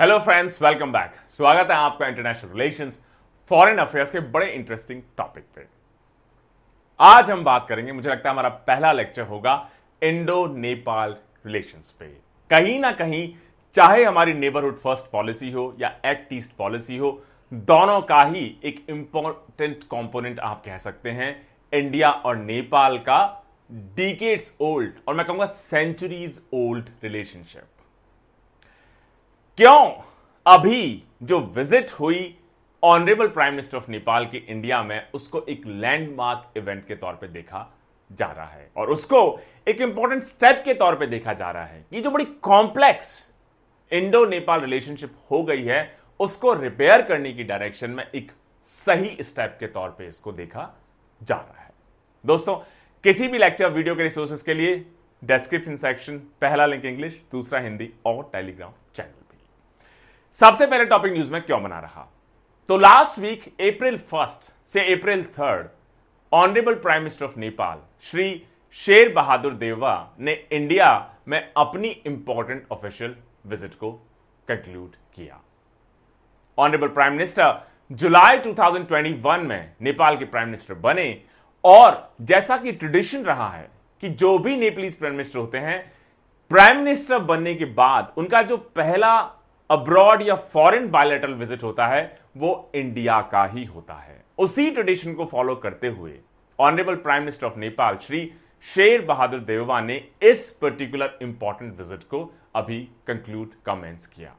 hello friends welcome back स्वागत है आपका इंटरनेशनल रिलेशंस फॉरेन अफेयर्स के बड़े इंटरेस्टिंग टॉपिक पे आज हम बात करेंगे मुझे लगता है हमारा पहला लेक्चर होगा इंडो नेपाल रिलेशंस पे कहीं ना कहीं चाहे हमारी नेबरहुड फर्स्ट पॉलिसी हो या एक्ट ईस्ट पॉलिसी हो दोनों का ही एक इंपॉर्टेंट कॉम्पोनेंट आप कह सकते हैं इंडिया और नेपाल का डिकेट्स ओल्ड और मैं कहूंगा सेंचुरीज ओल्ड रिलेशनशिप क्यों अभी जो विजिट हुई honourable prime minister of Nepal की इंडिया में उसको एक लैंडमार्क इवेंट के तौर पे देखा जा रहा है और उसको एक इंपॉर्टेंट स्टेप के तौर पे देखा जा रहा है ये जो बड़ी कॉम्प्लेक्स इंडो नेपाल रिलेशनशिप हो गई है उसको रिपेयर करने की डायरेक्शन में एक सही स्टेप के तौर पे इसको देखा जा रहा है दोस्तों किसी भी लेक्चर वीडियो के रिसोर्सेज के लिए डिस्क्रिप्शन सेक्शन पहला लिंक इंग्लिश दूसरा हिंदी और टेलीग्राम चैनल सबसे पहले टॉपिक न्यूज में क्यों बना रहा तो लास्ट वीक अप्रैल फर्स्ट से April third honourable prime minister of Nepal Shri Sher Bahadur Deuba ने इंडिया में अपनी इंपॉर्टेंट ऑफिशियल विजिट को कंक्लूड किया ऑनरेबल प्राइम मिनिस्टर जुलाई 2021 में नेपाल के प्राइम मिनिस्टर बने और जैसा कि ट्रेडिशन रहा है कि जो भी नेपाली प्राइम मिनिस्टर होते हैं प्राइम मिनिस्टर बनने के बाद उनका जो पहला अब्रॉड या फॉरेन बायोलेटरल विजिट होता है वो इंडिया का ही होता है उसी ट्रेडिशन को फॉलो करते हुए honourable prime minister of Nepal Shri Sher Bahadur देववा ने इस पर्टिकुलर इंपॉर्टेंट विजिट को अभी कंक्लूड कमेंट्स किया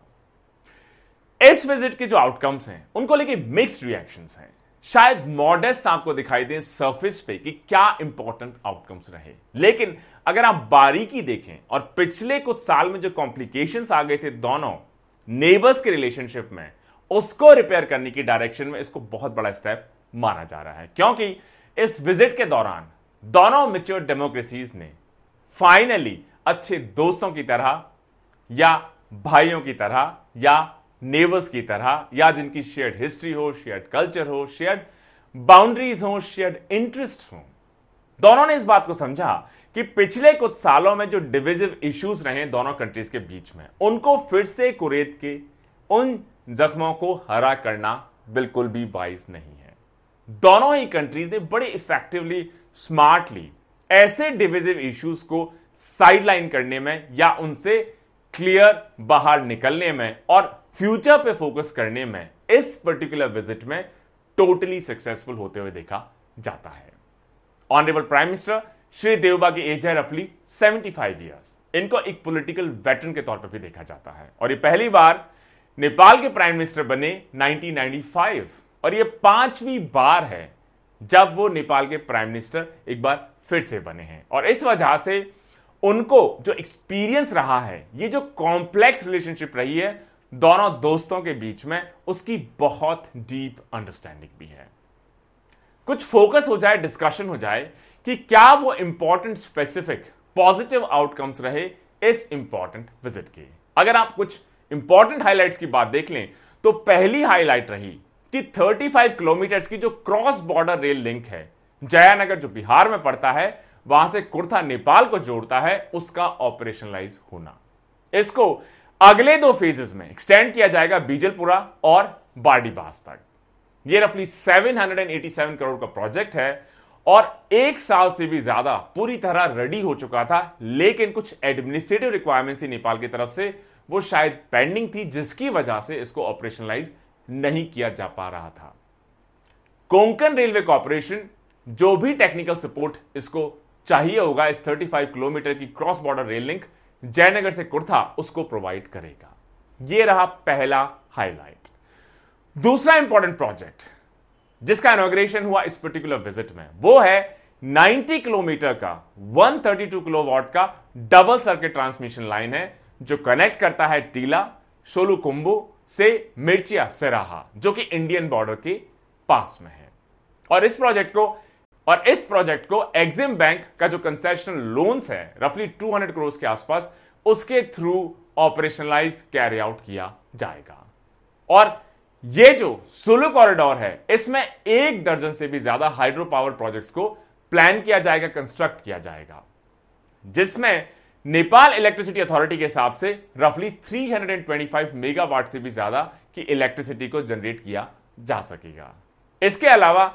इस विजिट के जो आउटकम्स हैं उनको लेके मिक्स्ड रिएक्शंस हैं शायद मॉडेस्ट आपको दिखाई दे सरफेस पे कि क्या इंपॉर्टेंट आउटकम्स रहे लेकिन अगर आप बारीकी देखें और पिछले कुछ साल में जो कॉम्प्लिकेशंस आ गए थे दोनों नेबर्स के रिलेशनशिप में उसको रिपेयर करने की डायरेक्शन में इसको बहुत बड़ा स्टेप माना जा रहा है क्योंकि इस विजिट के दौरान दोनों मिच्योर डेमोक्रेसीज ने फाइनली अच्छे दोस्तों की तरह या भाइयों की तरह या नेबर्स की तरह या जिनकी शेयर्ड हिस्ट्री हो शेयर्ड कल्चर हो शेयर्ड बाउंड्रीज हो शेयर्ड इंटरेस्ट हो दोनों ने इस बात को समझा कि पिछले कुछ सालों में जो डिविजिव इश्यूज रहे दोनों कंट्रीज के बीच में उनको फिर से कुरेद के उन जख्मों को हरा करना बिल्कुल भी वाइज नहीं है दोनों ही कंट्रीज ने बड़े इफेक्टिवली स्मार्टली ऐसे डिविजिव इश्यूज को साइडलाइन करने में या उनसे क्लियर बाहर निकलने में और फ्यूचर पे फोकस करने में इस पर्टिकुलर विजिट में टोटली सक्सेसफुल होते हुए देखा जाता है honourable prime minister Shri Deuba की एज है रफली सेवेंटी फाइव ईयर्स इनको एक पॉलिटिकल वेटरन के तौर पर भी देखा जाता है और ये पहली बार नेपाल के प्राइम मिनिस्टर बने 1995 और ये पांचवी बार है जब वो नेपाल के प्राइम मिनिस्टर एक बार फिर से बने हैं और इस वजह से उनको जो एक्सपीरियंस रहा है ये जो कॉम्प्लेक्स रिलेशनशिप रही है दोनों दोस्तों के बीच में उसकी बहुत डीप अंडरस्टैंडिंग भी है कुछ फोकस हो जाए डिस्कशन हो जाए कि क्या वो इंपॉर्टेंट स्पेसिफिक पॉजिटिव आउटकम्स रहे इस इंपॉर्टेंट विजिट के अगर आप कुछ इंपॉर्टेंट हाईलाइट की बात देख लें तो पहली हाईलाइट रही कि 35 किलोमीटर की जो क्रॉस बॉर्डर रेल लिंक है जयानगर जो बिहार में पड़ता है वहां से कुर्था नेपाल को जोड़ता है उसका ऑपरेशनलाइज होना इसको अगले दो फेजेस में एक्सटेंड किया जाएगा बीजलपुरा और बारडीबास तक ये रफली 787 करोड़ का प्रोजेक्ट है और एक साल से भी ज्यादा पूरी तरह रेडी हो चुका था लेकिन कुछ एडमिनिस्ट्रेटिव रिक्वायरमेंट थी नेपाल की तरफ से वो शायद पेंडिंग थी जिसकी वजह से इसको ऑपरेशनलाइज नहीं किया जा पा रहा था कोंकण रेलवे कॉरपोरेशन जो भी टेक्निकल सपोर्ट इसको चाहिए होगा इस 35 किलोमीटर की cross border rail link Jaynagar से कुर्था उसको प्रोवाइड करेगा यह रहा पहला हाईलाइट दूसरा इंपॉर्टेंट प्रोजेक्ट जिसका इनोग्रेशन हुआ इस पर्टिकुलर विजिट में वो है 90 किलोमीटर का 132 किलोवाट का डबल सर्किट ट्रांसमिशन लाइन है जो कनेक्ट करता है टीला शोलू कुंबू से मिर्चिया सराहा जो कि इंडियन बॉर्डर के पास में है और इस प्रोजेक्ट को और इस प्रोजेक्ट को एग्जिम बैंक का जो कंसेशनल लोन्स है रफली 200 करोड़ के आसपास उसके थ्रू ऑपरेशनलाइज कैरी आउट किया जाएगा और ये जो सोलो कॉरिडोर है इसमें एक दर्जन से भी ज्यादा हाइड्रो पावर प्रोजेक्ट्स को प्लान किया जाएगा कंस्ट्रक्ट किया जाएगा जिसमें नेपाल इलेक्ट्रिसिटी अथॉरिटी के हिसाब से रफली 325 मेगावाट से भी ज्यादा की इलेक्ट्रिसिटी को जनरेट किया जा सकेगा इसके अलावा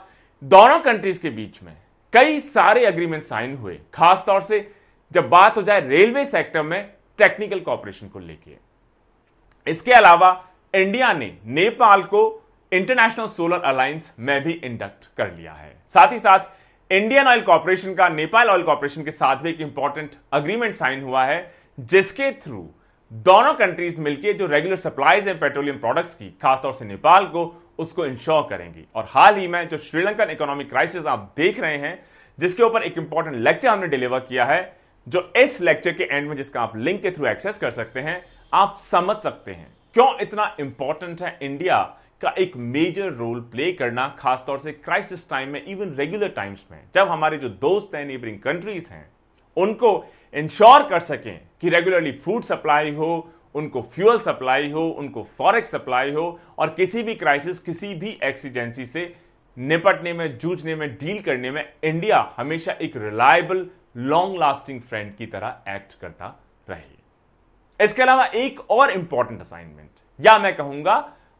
दोनों कंट्रीज के बीच में कई सारे अग्रीमेंट साइन हुए खासतौर से जब बात हो जाए रेलवे सेक्टर में टेक्निकल कॉपरेशन को लेकर इसके अलावा इंडिया ने नेपाल को इंटरनेशनल सोलर अलायंस में भी इंडक्ट कर लिया है साथ ही साथ इंडियन ऑयल कॉरपोरेशन का नेपाल ऑयल कॉरपोरेशन के साथ भी एक इंपॉर्टेंट अग्रीमेंट साइन हुआ है जिसके थ्रू दोनों कंट्रीज मिलकर जो रेगुलर सप्लाईज है पेट्रोलियम प्रोडक्ट्स की खासतौर से नेपाल को उसको इंश्योर करेंगी और हाल ही में जो श्रीलंकन इकोनॉमिक क्राइसिस आप देख रहे हैं जिसके ऊपर एक इंपॉर्टेंट लेक्चर हमने डिलीवर किया है जो इस लेक्चर के एंड में जिसका आप लिंक के थ्रू एक्सेस कर सकते हैं आप समझ सकते हैं क्यों इतना इंपॉर्टेंट है इंडिया का एक मेजर रोल प्ले करना खासतौर से क्राइसिस टाइम में इवन रेगुलर टाइम्स में जब हमारे जो दोस्त हैं नेबरिंग कंट्रीज हैं उनको इंश्योर कर सकें कि रेगुलरली फूड सप्लाई हो उनको फ्यूल सप्लाई हो उनको फॉरेक्स सप्लाई हो और किसी भी क्राइसिस किसी भी एक्सीजेंसी से निपटने में जूझने में डील करने में इंडिया हमेशा एक रिलायबल लॉन्ग लास्टिंग फ्रेंड की तरह एक्ट करता रहे इसके अलावा एक और इंपॉर्टेंट असाइनमेंट या मैं कहूंगा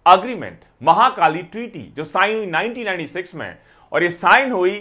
अग्रीमेंट महाकाली ट्रीटी जो साइन हुई 1996 में और ये साइन हुई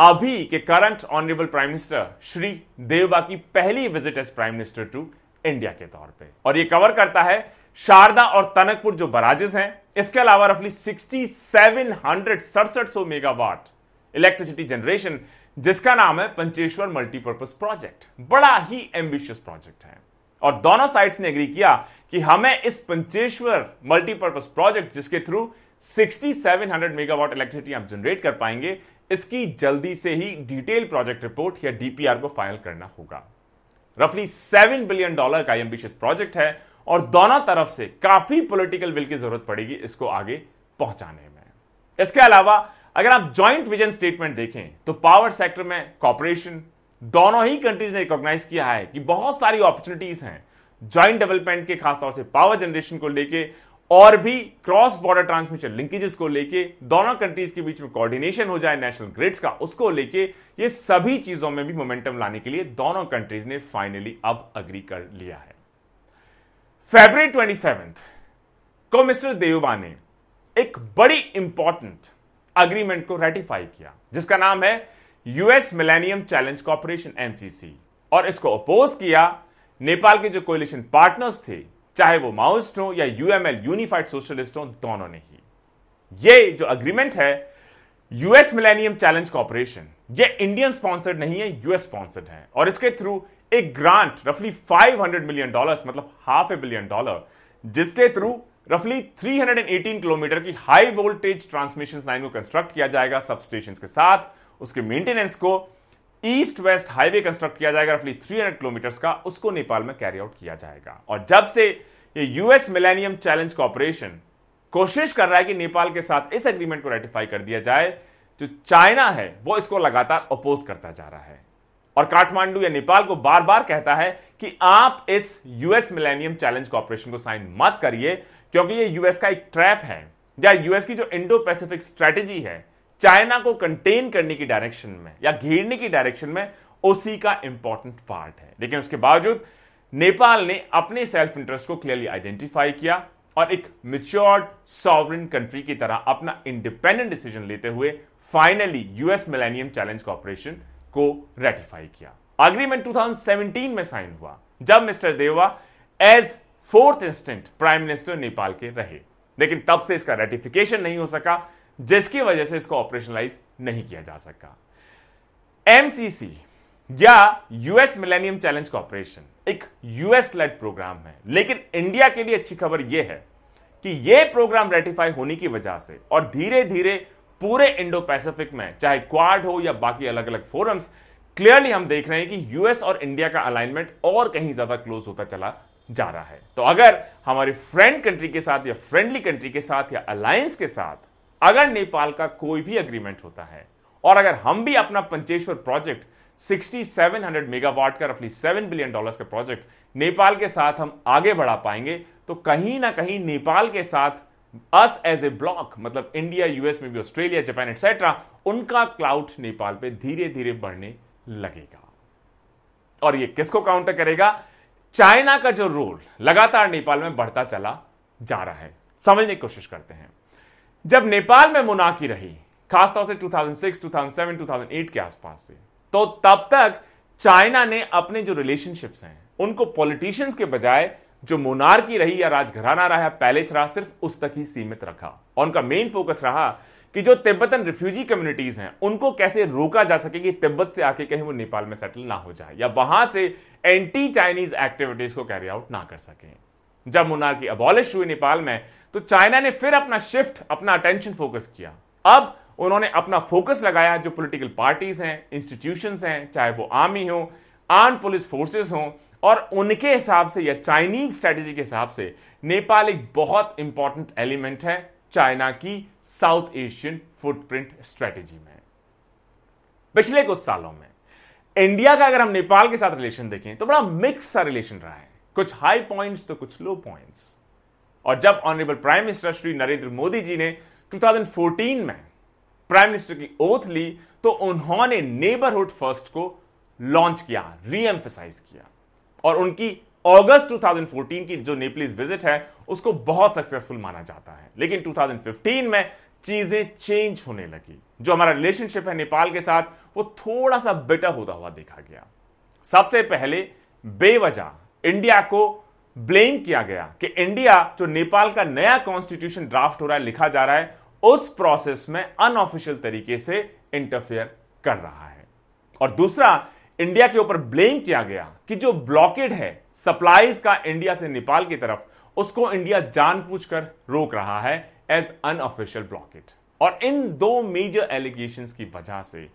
अभी के current honourable prime minister Shri Deuba की पहली visit as prime minister to India के तौर पे और ये कवर करता है शारदा और तनकपुर जो बराजेस हैं इसके अलावा रफली सिक्सटी सेवन हंड्रेड सड़सठ सौ मेगावाट इलेक्ट्रिसिटी जनरेशन जिसका नाम है पंचेश्वर मल्टीपर्पज प्रोजेक्ट बड़ा ही एम्बिशियस प्रोजेक्ट है और दोनों साइड्स ने एग्री किया कि हमें इस पंचेश्वर मल्टीपर्पज प्रोजेक्ट जिसके थ्रू 6700 मेगावाट इलेक्ट्रिसिटी आप जनरेट कर पाएंगे इसकी जल्दी से ही डिटेल प्रोजेक्ट रिपोर्ट या डीपीआर को फाइल करना होगा रफली सेवन बिलियन डॉलर का एम्बिशियस प्रोजेक्ट है और दोनों तरफ से काफी पॉलिटिकल विल की जरूरत पड़ेगी इसको आगे पहुंचाने में इसके अलावा अगर आप ज्वाइंट विजन स्टेटमेंट देखें तो पावर सेक्टर में कॉपरेशन दोनों ही कंट्रीज ने रिकॉग्नाइज किया है कि बहुत सारी ऑपर्चुनिटीज हैं ज्वाइंट डेवलपमेंट के खासतौर से पावर जनरेशन को लेके और भी क्रॉस बॉर्डर ट्रांसमिशन लिंकेजेस को लेके दोनों कंट्रीज के बीच में कोऑर्डिनेशन हो जाए नेशनल ग्रिड्स का उसको लेके ये सभी चीजों में भी मोमेंटम लाने के लिए दोनों कंट्रीज ने फाइनली अब अग्री कर लिया है फेबर ट्वेंटी को मिस्टर देवबा ने एक बड़ी इंपॉर्टेंट अग्रीमेंट को रेटिफाई किया जिसका नाम है US millennium challenge corporation NCC और इसको अपोज किया नेपाल के जो कोलिशन पार्टनर्स थे चाहे वो माओइस्ट हो या यूएमएल यूनिफाइड सोशलिस्ट हो दोनों ने ही ये जो अग्रीमेंट है यूएस मिलेनियम चैलेंज कॉरपोरेशन ये इंडियन स्पॉन्सर्ड नहीं है यूएस स्पॉन्सर्ड है और इसके थ्रू एक ग्रांट रफली 500 मिलियन डॉलर्स मतलब हाफ ए बिलियन डॉलर जिसके थ्रू रफली 318 किलोमीटर की हाई वोल्टेज ट्रांसमिशन लाइन को कंस्ट्रक्ट किया जाएगा सब स्टेशन के साथ उसके मेंटेनेंस को ईस्ट वेस्ट हाईवे कंस्ट्रक्ट किया जाएगा रफली 300 किलोमीटर का उसको नेपाल में कैरी आउट किया जाएगा और जब से ये यूएस मिलेनियम चैलेंज कॉपरेशन कोशिश कर रहा है कि नेपाल के साथ इस एग्रीमेंट को रेटिफाई कर दिया जाए जो चाइना है वो इसको लगातार अपोज करता जा रहा है और काठमांडू या नेपाल को बार बार कहता है कि आप इस यूएस मिलेनियम चैलेंज कॉपरेशन को साइन मत करिए क्योंकि ये यूएस का एक ट्रैप है या यूएस की जो इंडो पैसिफिक स्ट्रेटेजी है चाइना को कंटेन करने की डायरेक्शन में या घेरने की डायरेक्शन में ओसी का इंपॉर्टेंट पार्ट है लेकिन उसके बावजूद नेपाल ने अपने सेल्फ इंटरेस्ट को क्लियरली आइडेंटिफाई किया और एक मिच्योर्ड सॉवरन कंट्री की तरह अपना इंडिपेंडेंट डिसीजन लेते हुए finally US millennium challenge corporation को रेटिफाई किया अग्रीमेंट 2017 में साइन हुआ जब mister Deuba as fourth instant prime minister Nepal के रहे लेकिन तब से इसका रेटिफिकेशन नहीं हो सका जिसकी वजह से इसको ऑपरेशनलाइज नहीं किया जा सका एमसीसी या यूएस मिलेनियम चैलेंज कॉपरेशन एक यूएस लेड प्रोग्राम है लेकिन इंडिया के लिए अच्छी खबर यह है कि यह प्रोग्राम रेटिफाई होने की वजह से और धीरे धीरे पूरे इंडो पैसिफिक में चाहे क्वाड हो या बाकी अलग अलग फोरम्स क्लियरली हम देख रहे हैं कि यूएस और इंडिया का अलाइनमेंट और कहीं ज्यादा क्लोज होता चला जा रहा है तो अगर हमारी फ्रेंड कंट्री के साथ या फ्रेंडली कंट्री के साथ या अलायंस के साथ अगर नेपाल का कोई भी अग्रीमेंट होता है और अगर हम भी अपना पंचेश्वर प्रोजेक्ट 6700 मेगावाट का रफली 7 बिलियन डॉलर्स का प्रोजेक्ट नेपाल के साथ हम आगे बढ़ा पाएंगे तो कहीं ना कहीं नेपाल के साथ अस एज ए ब्लॉक मतलब इंडिया यूएस में भी ऑस्ट्रेलिया जापान एक्सेट्रा उनका क्लाउड नेपाल पे धीरे धीरे बढ़ने लगेगा और ये किसको काउंटर करेगा चाइना का जो रोल लगातार नेपाल में बढ़ता चला जा रहा है समझने की कोशिश करते हैं जब नेपाल में मुनाकी रही खासतौर से 2006, 2007, 2008 के आसपास से तो तब तक चाइना ने अपने जो रिलेशनशिप्स हैं उनको पॉलिटिशियंस के बजाय जो मोनार्की रही या राजघराना रहा पैलेस रहा सिर्फ उस तक ही सीमित रखा और उनका मेन फोकस रहा कि जो तिब्बतन रिफ्यूजी कम्युनिटीज हैं उनको कैसे रोका जा सके कि तिब्बत से आके कहीं वो नेपाल में सेटल ना हो जाए या वहां से एंटी चाइनीज एक्टिविटीज को कैरी आउट ना कर सके जब मुनार की अबॉलिश हुई नेपाल में तो चाइना ने फिर अपना शिफ्ट अपना अटेंशन फोकस किया अब उन्होंने अपना फोकस लगाया जो पॉलिटिकल पार्टीज हैं इंस्टीट्यूशन हैं चाहे वो आर्मी हो आर्म पुलिस फोर्सेस हों और उनके हिसाब से या चाइनीज स्ट्रेटेजी के हिसाब से नेपाल एक बहुत इंपॉर्टेंट एलिमेंट है चाइना की साउथ एशियन फुटप्रिंट स्ट्रेटेजी में पिछले कुछ सालों में इंडिया का अगर हम नेपाल के साथ रिलेशन देखें तो बड़ा मिक्स सा रिलेशन रहा है कुछ हाई पॉइंट्स तो कुछ लो पॉइंट्स और जब honourable prime minister Shri Narendra Modi ji ने 2014 में प्राइम मिनिस्टर की ओथ ली तो उन्होंने नेबरहुड फर्स्ट को लॉन्च किया रीएम्फेसाइज किया और उनकी अगस्त 2014 की जो नेपलीज विजिट है उसको बहुत सक्सेसफुल माना जाता है लेकिन 2015 में चीजें चेंज होने लगी जो हमारा रिलेशनशिप है नेपाल के साथ वो थोड़ा सा बेटर होता हुआ देखा गया सबसे पहले बेवजह इंडिया को ब्लेम किया गया कि इंडिया जो नेपाल का नया कॉन्स्टिट्यूशन ड्राफ्ट हो रहा है लिखा जा रहा है उस प्रोसेस में अनऑफिशियल तरीके से इंटरफेयर कर रहा है और दूसरा इंडिया के ऊपर ब्लेम किया गया कि जो ब्लॉकेड है सप्लाईज का इंडिया से नेपाल की तरफ उसको इंडिया जानबूझकर रोक रहा है एज अनऑफिशियल ब्लॉकेट और इन दो मेजर एलिगेशन की वजह से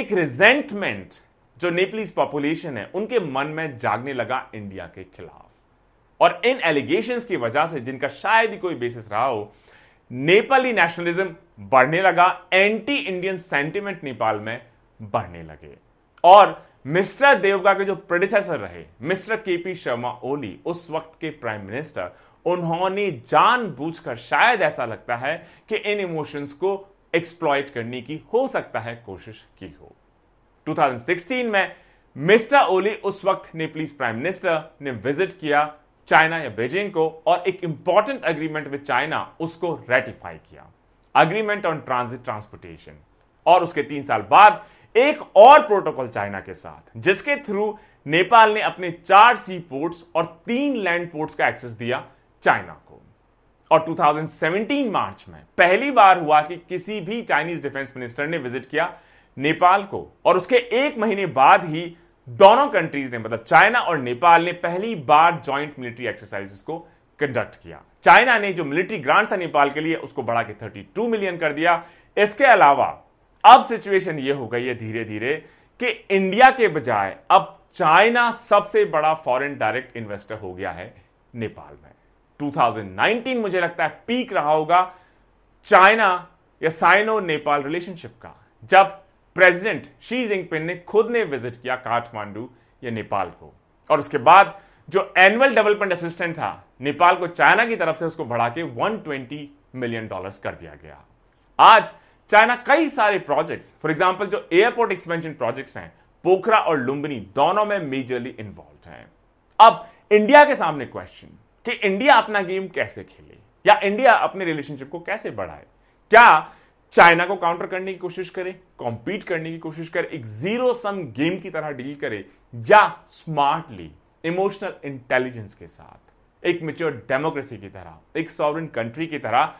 एक रिजेंटमेंट जो नेपलीज पॉपुलेशन है उनके मन में जागने लगा इंडिया के खिलाफ और इन एलिगेशन की वजह से जिनका शायद ही कोई बेसिस रहा हो नेपाली नेशनलिज्म बढ़ने लगा एंटी इंडियन सेंटिमेंट नेपाल में बढ़ने लगे और मिस्टर देवगा के जो प्रोडिसेसर रहे मिस्टर केपी शर्मा ओली उस वक्त के प्राइम मिनिस्टर उन्होंने जानबूझकर शायद ऐसा लगता है कि इन इमोशंस को एक्सप्लॉयट करने की हो सकता है कोशिश की हो 2016 में मिस्टर ओली उस वक्त नेपलीज प्राइम मिनिस्टर ने विजिट किया चाइना या बीजिंग को और एक इंपॉर्टेंट अग्रीमेंट विद चाइना उसको रेटिफाई किया अग्रीमेंट ऑन ट्रांजिट ट्रांसपोर्टेशन और उसके तीन साल बाद एक और प्रोटोकॉल चाइना के साथ जिसके थ्रू नेपाल ने अपने चार सी पोर्ट्स और तीन लैंड पोर्ट्स का एक्सेस दिया चाइना को और 2017 मार्च में पहली बार हुआ कि किसी भी चाइनीज डिफेंस मिनिस्टर ने विजिट किया नेपाल को और उसके एक महीने बाद ही दोनों कंट्रीज ने मतलब चाइना और नेपाल ने पहली बार ज्वाइंट मिलिट्री एक्सरसाइज को कंडक्ट किया चाइना ने जो मिलिट्री ग्रांट था नेपाल के लिए उसको बढ़ा के 32 मिलियन कर दिया इसके अलावा अब सिचुएशन यह हो गई है धीरे धीरे कि इंडिया के बजाय अब चाइना सबसे बड़ा फॉरेन डायरेक्ट इन्वेस्टर हो गया है नेपाल में 2019 मुझे लगता है पीक रहा होगा चाइना या साइनो नेपाल रिलेशनशिप का जब प्रेसिडेंट शी जिंगपिन ने खुद ने विजिट किया काठमांडू या नेपाल को और उसके बाद जो एनुअल डेवलपमेंट असिस्टेंट था नेपाल को चाइना की तरफ से उसको बढ़ा के 120 मिलियन डॉलर्स कर दिया गया आज चाइना कई सारे प्रोजेक्ट्स फॉर एग्जाम्पल जो एयरपोर्ट एक्सपेंशन प्रोजेक्ट्स हैं पोखरा और लुम्बिनी दोनों में मेजरली इन्वॉल्व हैं अब इंडिया के सामने क्वेश्चन कि इंडिया अपना गेम कैसे खेले या इंडिया अपने रिलेशनशिप को कैसे बढ़ाए क्या चाइना को काउंटर करने की कोशिश करे कॉम्पीट करने की कोशिश करे एक जीरो सम गेम की तरह डील करे या स्मार्टली इमोशनल इंटेलिजेंस के साथ एक मेच्योर डेमोक्रेसी की तरह एक सॉवरन कंट्री की तरह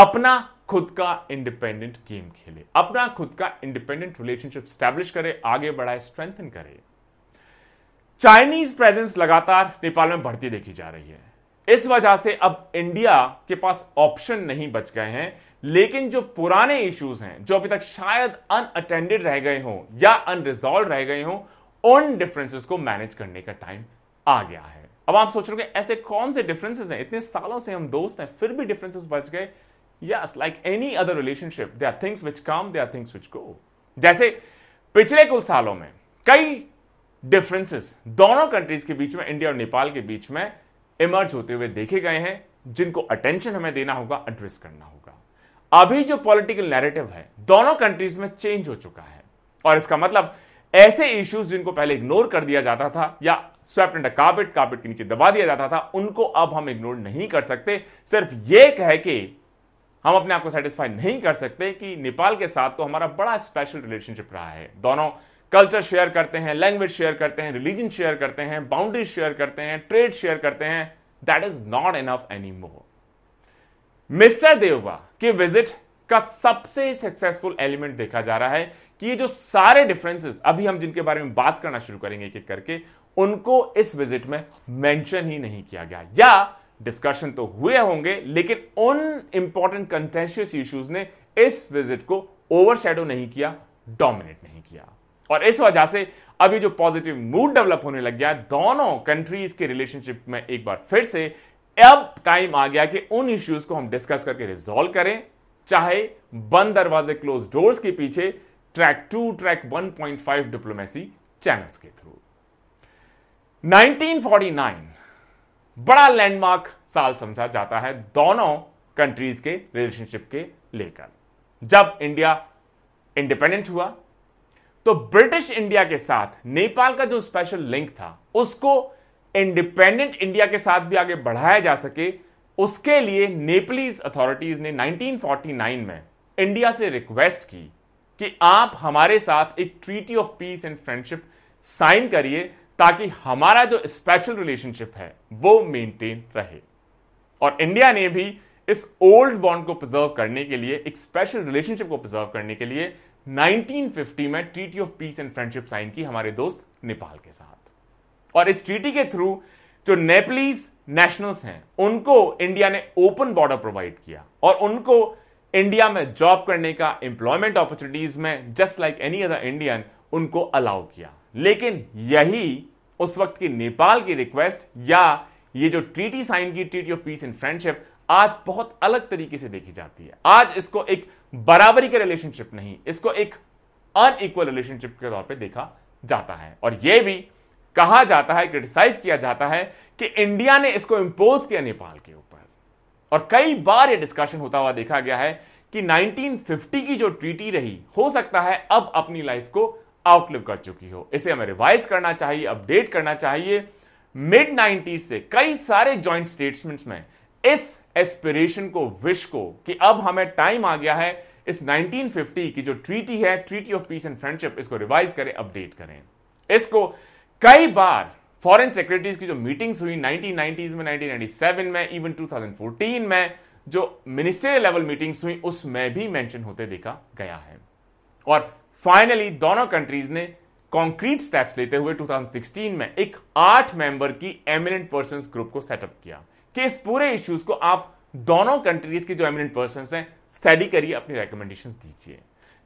अपना खुद का इंडिपेंडेंट गेम खेले अपना खुद का इंडिपेंडेंट रिलेशनशिप स्टैब्लिश करे आगे बढ़ाए स्ट्रेंथन करे चाइनीज प्रेजेंस लगातार नेपाल में बढ़ती देखी जा रही है इस वजह से अब इंडिया के पास ऑप्शन नहीं बच गए हैं लेकिन जो पुराने इश्यूज हैं जो अभी तक शायद अनअटेंडेड रह गए हों या अनरिजॉल्व रह गए हों उन डिफरेंसेस को मैनेज करने का टाइम आ गया है अब आप सोच रहे हो ऐसे कौन से डिफरेंसेस हैं इतने सालों से हम दोस्त हैं फिर भी डिफरेंसेस बच गए yes like any other relationship they are things which come they are things which go जैसे पिछले कुछ सालों में कई डिफरेंसेस दोनों कंट्रीज के बीच में इंडिया और नेपाल के बीच में इमर्ज होते हुए देखे गए हैं जिनको अटेंशन हमें देना होगा एड्रेस करना होगा अभी जो पॉलिटिकल नैरेटिव है दोनों कंट्रीज में चेंज हो चुका है और इसका मतलब ऐसे इश्यूज जिनको पहले इग्नोर कर दिया जाता था या स्वेप्ट एंड कार्पेट कार्पेट के नीचे दबा दिया जाता था उनको अब हम इग्नोर नहीं कर सकते सिर्फ ये कह के हम अपने आप को सेटिस्फाई नहीं कर सकते कि नेपाल के साथ तो हमारा बड़ा स्पेशल रिलेशनशिप रहा है दोनों कल्चर शेयर करते हैं लैंग्वेज शेयर करते हैं रिलीजन शेयर करते हैं बाउंड्री शेयर करते हैं ट्रेड शेयर करते हैं that is not enough any more mister Deuba के विजिट का सबसे सक्सेसफुल एलिमेंट देखा जा रहा है कि ये जो सारे डिफरेंसेस अभी हम जिनके बारे में बात करना शुरू करेंगे एक एक करके उनको इस विजिट में मेंशन ही नहीं किया गया या डिस्कशन तो हुए होंगे लेकिन उन इंपॉर्टेंट कंटेंशियस इश्यूज ने इस विजिट को ओवरशेडो नहीं किया डोमिनेट नहीं किया और इस वजह से अभी जो पॉजिटिव मूड डेवलप होने लग गया दोनों कंट्रीज के रिलेशनशिप में एक बार फिर से अब टाइम आ गया कि उन इश्यूज को हम डिस्कस करके रिजोल्व करें चाहे बंद दरवाजे क्लोज डोर्स के पीछे track two track 1.5 diplomacy channels के थ्रू 1949 बड़ा लैंडमार्क साल समझा जाता है दोनों कंट्रीज के रिलेशनशिप के लेकर जब इंडिया इंडिपेंडेंट हुआ तो ब्रिटिश इंडिया के साथ नेपाल का जो स्पेशल लिंक था उसको इंडिपेंडेंट इंडिया के साथ भी आगे बढ़ाया जा सके उसके लिए नेपलीज अथॉरिटीज ने 1949 में इंडिया से रिक्वेस्ट की कि आप हमारे साथ एक treaty of peace and friendship sign करिए ताकि हमारा जो स्पेशल रिलेशनशिप है वो मेंटेन रहे और इंडिया ने भी इस ओल्ड बॉन्ड को प्रिजर्व करने के लिए एक स्पेशल रिलेशनशिप को प्रिजर्व करने के लिए 1950 में treaty of peace and friendship sign की हमारे दोस्त नेपाल के साथ और इस ट्रीटी के थ्रू जो नेपलीज नेशनल्स हैं उनको इंडिया ने ओपन बॉर्डर प्रोवाइड किया और उनको इंडिया में जॉब करने का एम्प्लॉयमेंट अपॉर्चुनिटीज में just like any other Indian उनको अलाउ किया लेकिन यही उस वक्त की नेपाल की रिक्वेस्ट या ये जो ट्रीटी साइन की treaty of peace and friendship आज बहुत अलग तरीके से देखी जाती है आज इसको एक बराबरी के रिलेशनशिप नहीं इसको एक अनइक्वल रिलेशनशिप के तौर पे देखा जाता है और यह भी कहा जाता है क्रिटिसाइज किया जाता है कि इंडिया ने इसको इंपोज किया नेपाल के ऊपर और कई बार यह डिस्कशन होता हुआ देखा गया है कि 1950 की जो ट्रीटी रही हो सकता है अब अपनी लाइफ को आउटलिव कर चुकी हो इसे हमें रिवाइज करना चाहिए अपडेट करना चाहिए मिड नाइन्टीज से कई सारे ज्वाइंट स्टेटमेंट्स में इस एस्पिरेशन को विश को कि अब हमें टाइम आ गया है इस 1950 की जो ट्रीटी है treaty of peace and friendship इसको रिवाइज करें अपडेट करें इसको कई बार फॉरेन सेक्रेटरीज की जो मीटिंग्स हुई 1990s में 1997 में इवन 2014 में जो मिनिस्टर लेवल मीटिंग्स हुई उसमें भी मेंशन होते देखा गया है और फाइनली दोनों कंट्रीज ने कॉन्क्रीट स्टेप्स लेते हुए 2016 में एक आठ मेंबर की एमिनेंट पर्सन ग्रुप को सेटअप किया कि इस पूरे इश्यूज को आप दोनों कंट्रीज के जो एमिनेंट पर्सन हैं स्टडी करिए अपनी रिकमेंडेशन दीजिए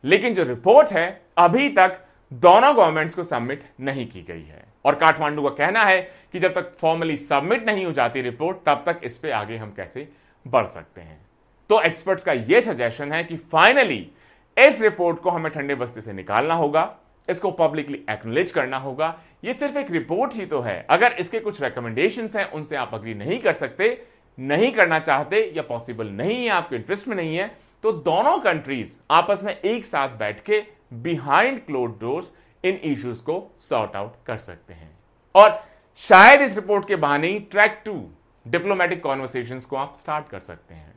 लेकिन जो रिपोर्ट है अभी तक दोनों गवर्नमेंट्स को सबमिट नहीं की गई है और काठमांडू का कहना है कि जब तक फॉर्मली सबमिट नहीं हो जाती रिपोर्ट तब तक इस पर आगे हम कैसे बढ़ सकते हैं तो एक्सपर्ट्स का यह सजेशन है कि फाइनली इस रिपोर्ट को हमें ठंडे बस्ते से निकालना होगा इसको पब्लिकली एक्नोलेज करना होगा यह सिर्फ एक रिपोर्ट ही तो है अगर इसके कुछ रिकमेंडेशन हैं उनसे आप अग्री नहीं कर सकते नहीं करना चाहते या पॉसिबल नहीं है आपके इंटरेस्ट में नहीं है तो दोनों कंट्रीज आपस में एक साथ बैठ के बिहाइंड क्लोज डोर्स इन इश्यूज को सॉर्ट आउट कर सकते हैं और शायद इस रिपोर्ट के बहाने ही ट्रैक टू डिप्लोमेटिक कॉन्वर्सेशन को आप स्टार्ट कर सकते हैं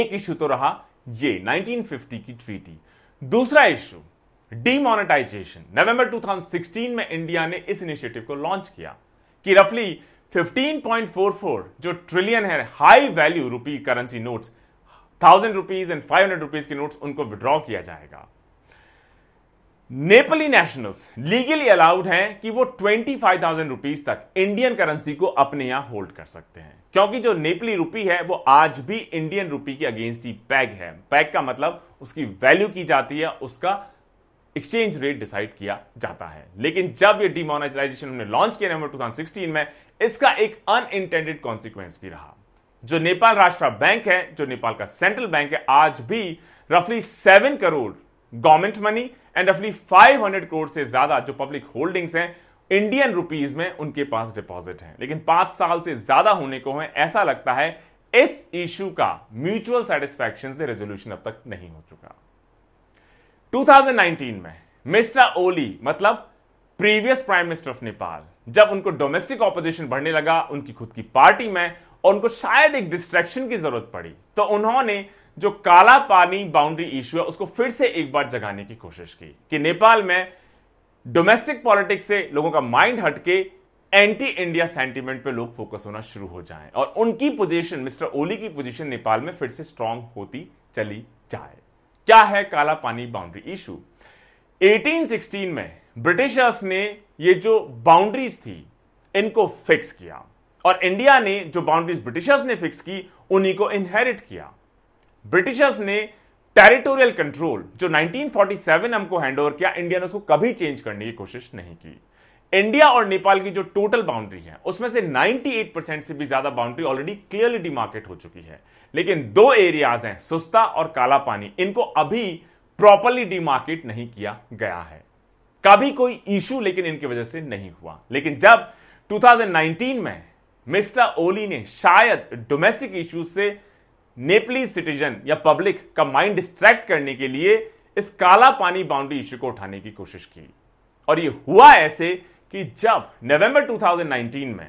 एक इश्यू तो रहा ये 1950 की ट्रीटी दूसरा इश्यू डीमोनेटाइजेशन नवंबर 2016 में इंडिया ने इस इनिशिएटिव को लॉन्च किया कि रफली 15.44 जो ट्रिलियन है high value rupee currency notes thousand rupees and five hundred rupees के नोट्स उनको विड्रॉ किया जाएगा नेपाली नेशनल्स लीगली अलाउड हैं कि वो ट्वेंटी फाइव थाउजेंड रुपीज तक इंडियन करेंसी को अपने यहां होल्ड कर सकते हैं क्योंकि जो नेपाली रुपी है वो आज भी इंडियन रुपी के अगेंस्ट ही पैग है पैग का मतलब उसकी वैल्यू की जाती है उसका एक्सचेंज रेट डिसाइड किया जाता है लेकिन जब ये डिमोनाइजेशन हमने लॉन्च किया नवंबर टू में इसका एक अनइंटेंडेड कॉन्सिक्वेंस भी रहा जो नेपाल राष्ट्र बैंक है जो नेपाल का सेंट्रल बैंक है आज भी रफली seven crore government money and रफली 500 करोड़ से ज्यादा जो पब्लिक होल्डिंग्स हैं इंडियन रुपीज में उनके पास डिपॉजिट है लेकिन पांच साल से ज्यादा होने को है ऐसा लगता है इस इशू का म्यूचुअल सेटिस्फैक्शन से रेजोल्यूशन अब तक नहीं हो चुका 2019 में मिस्टर ओली मतलब previous prime minister of Nepal जब उनको डोमेस्टिक ऑपोजिशन बढ़ने लगा उनकी खुद की पार्टी में और उनको शायद एक डिस्ट्रैक्शन की जरूरत पड़ी तो उन्होंने जो काला पानी बाउंड्री इश्यू है उसको फिर से एक बार जगाने की कोशिश की कि नेपाल में डोमेस्टिक पॉलिटिक्स से लोगों का माइंड हटके एंटी इंडिया सेंटीमेंट पे लोग फोकस होना शुरू हो जाएं और उनकी पोजीशन मिस्टर ओली की पोजीशन नेपाल में फिर से स्ट्रांग होती चली जाए क्या है काला पानी बाउंड्री इशू 1816 में ब्रिटिशर्स ने ये जो बाउंड्रीज थी इनको फिक्स किया और इंडिया ने जो बाउंड्रीज ब्रिटिशर्स ने फिक्स की उन्हीं को इनहेरिट किया ब्रिटिशर्स ने टेरिटोरियल कंट्रोल जो 1947 हमको हैंडओवर किया इंडिया ने उसको कभी चेंज करने की कोशिश नहीं की इंडिया और नेपाल की जो टोटल बाउंड्री है उसमें से 98 परसेंट से भी ज्यादा बाउंड्री ऑलरेडी क्लियरली डिमार्केट हो चुकी है लेकिन दो एरियाज हैं सुस्ता और काला पानी इनको अभी प्रॉपरली डिमार्केट नहीं किया गया है कभी कोई इशू लेकिन इनकी वजह से नहीं हुआ लेकिन जब 2019 में मिस्टर ओली ने शायद डोमेस्टिक इश्यूज से नेपली सिटीजन या पब्लिक का माइंड डिस्ट्रैक्ट करने के लिए इस काला पानी बाउंड्री इश्यू को उठाने की कोशिश की और यह हुआ ऐसे कि जब नवंबर 2019 में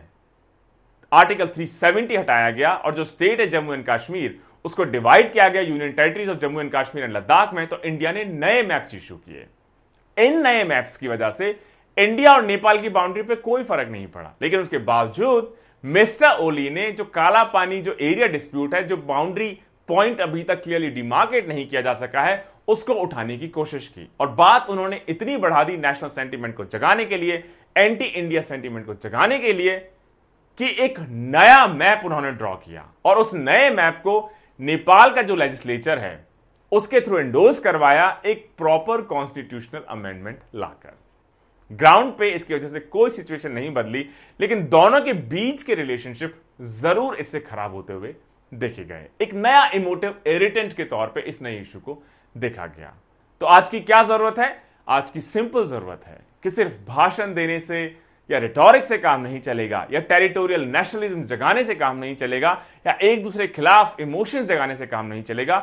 आर्टिकल 370 हटाया गया और जो स्टेट है जम्मू एंड कश्मीर उसको डिवाइड किया गया union territories of Jammu and Kashmir and Ladakh में तो इंडिया ने नए मैप्स इश्यू किए इन नए मैप्स की वजह से इंडिया और नेपाल की बाउंड्री पर कोई फर्क नहीं पड़ा लेकिन उसके बावजूद मिस्टर ओली ने जो काला पानी जो एरिया डिस्प्यूट है जो बाउंड्री पॉइंट अभी तक क्लियरली डिमार्केट नहीं किया जा सका है उसको उठाने की कोशिश की और बात उन्होंने इतनी बढ़ा दी नेशनल सेंटीमेंट को जगाने के लिए एंटी इंडिया सेंटीमेंट को जगाने के लिए कि एक नया मैप उन्होंने ड्रॉ किया और उस नए मैप को नेपाल का जो लेजिस्लेचर है उसके थ्रू एंडोर्स करवाया एक प्रॉपर कॉन्स्टिट्यूशनल अमेंडमेंट लाकर ग्राउंड पे इसकी वजह से कोई सिचुएशन नहीं बदली लेकिन दोनों के बीच के रिलेशनशिप जरूर इससे खराब होते हुए देखे गए एक नया इमोटिव इरिटेंट के तौर पे इस नए इशू को देखा गया तो आज की क्या जरूरत है आज की सिंपल जरूरत है कि सिर्फ भाषण देने से या रिटोरिक से काम नहीं चलेगा या टेरिटोरियल नेशनलिज्म जगाने से काम नहीं चलेगा या एक दूसरे के खिलाफ इमोशंस जगाने से काम नहीं चलेगा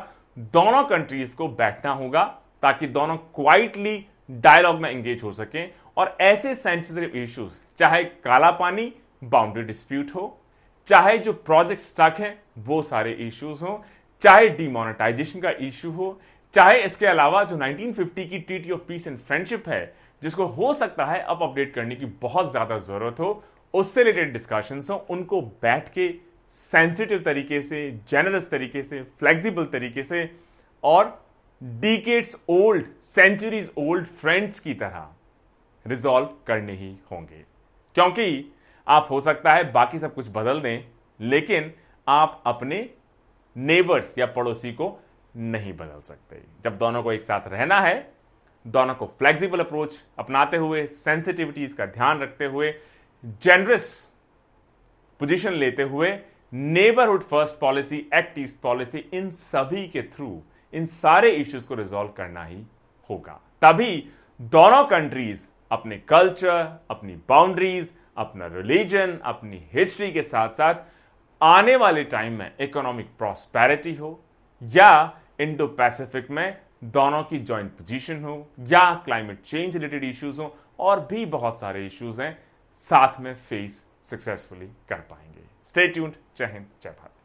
दोनों कंट्रीज को बैठना होगा ताकि दोनों क्वाइटली डायलॉग में एंगेज हो सकें और ऐसे सेंसिटिव इश्यूज चाहे काला पानी बाउंड्री डिस्प्यूट हो चाहे जो प्रोजेक्ट स्टक हैं वो सारे इश्यूज हो चाहे डिमोनेटाइजेशन का इशू हो चाहे इसके अलावा जो 1950 की treaty of peace and friendship है जिसको हो सकता है अब अपडेट करने की बहुत ज़्यादा ज़रूरत हो उससे रिलेटेड डिस्कशन हो उनको बैठ के सेंसिटिव तरीके से जेनरस तरीके से फ्लेक्सिबल तरीके से और decades old centuries old friends की तरह रिजॉल्व करने ही होंगे क्योंकि आप हो सकता है बाकी सब कुछ बदल दें लेकिन आप अपने नेबर्स या पड़ोसी को नहीं बदल सकते जब दोनों को एक साथ रहना है दोनों को फ्लेक्सिबल अप्रोच अपनाते हुए सेंसिटिविटीज का ध्यान रखते हुए जेनरस पोजीशन लेते हुए neighbourhood first policy act east policy इन सभी के थ्रू इन सारे इश्यूज को रिजॉल्व करना ही होगा तभी दोनों कंट्रीज अपने कल्चर अपनी बाउंड्रीज अपना रिलीजन अपनी हिस्ट्री के साथ साथ आने वाले टाइम में इकोनॉमिक प्रॉस्पेरिटी हो या इंडो पैसिफिक में दोनों की जॉइंट पोजीशन हो या क्लाइमेट चेंज रिलेटेड इश्यूज हो और भी बहुत सारे इश्यूज हैं साथ में फेस सक्सेसफुली कर पाएंगे स्टे ट्यून्ड जय हिंद जय भारत